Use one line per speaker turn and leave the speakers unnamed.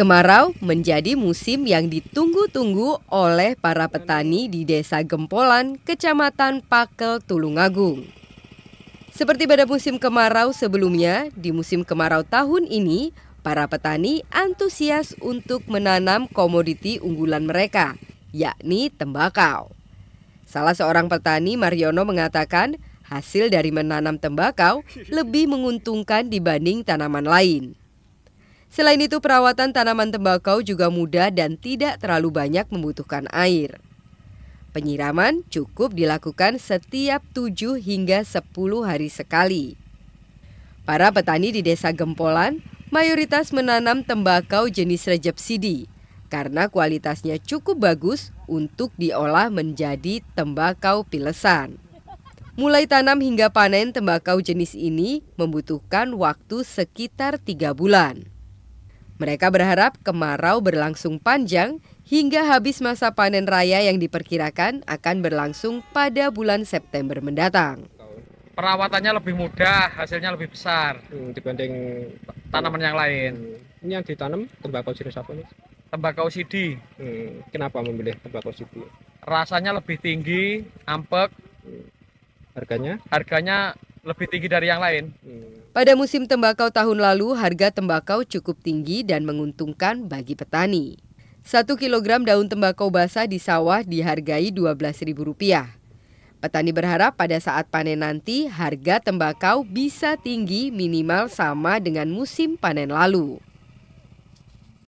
Kemarau menjadi musim yang ditunggu-tunggu oleh para petani di Desa Gempolan, Kecamatan Pakel, Tulungagung. Seperti pada musim kemarau sebelumnya, di musim kemarau tahun ini, para petani antusias untuk menanam komoditi unggulan mereka, yakni tembakau. Salah seorang petani, Mariono, mengatakan hasil dari menanam tembakau lebih menguntungkan dibanding tanaman lain. Selain itu, perawatan tanaman tembakau juga mudah dan tidak terlalu banyak membutuhkan air. Penyiraman cukup dilakukan setiap 7 hingga 10 hari sekali. Para petani di Desa Gempolan mayoritas menanam tembakau jenis rejep sidi karena kualitasnya cukup bagus untuk diolah menjadi tembakau pilesan. Mulai tanam hingga panen tembakau jenis ini membutuhkan waktu sekitar tiga bulan. Mereka berharap kemarau berlangsung panjang hingga habis masa panen raya yang diperkirakan akan berlangsung pada bulan September mendatang.
Perawatannya lebih mudah, hasilnya lebih besar hmm, dibanding tanaman yang lain. Ini yang ditanam tembakau jenis apa nih? Tembakau CD. Hmm, kenapa memilih tembakau CD? Rasanya lebih tinggi, ampek. Hmm. Harganya? Harganya lebih tinggi dari yang lain. Hmm.
Pada musim tembakau tahun lalu, harga tembakau cukup tinggi dan menguntungkan bagi petani. Satu kilogram daun tembakau basah di sawah dihargai Rp12.000. Petani berharap pada saat panen nanti harga tembakau bisa tinggi minimal sama dengan musim panen lalu.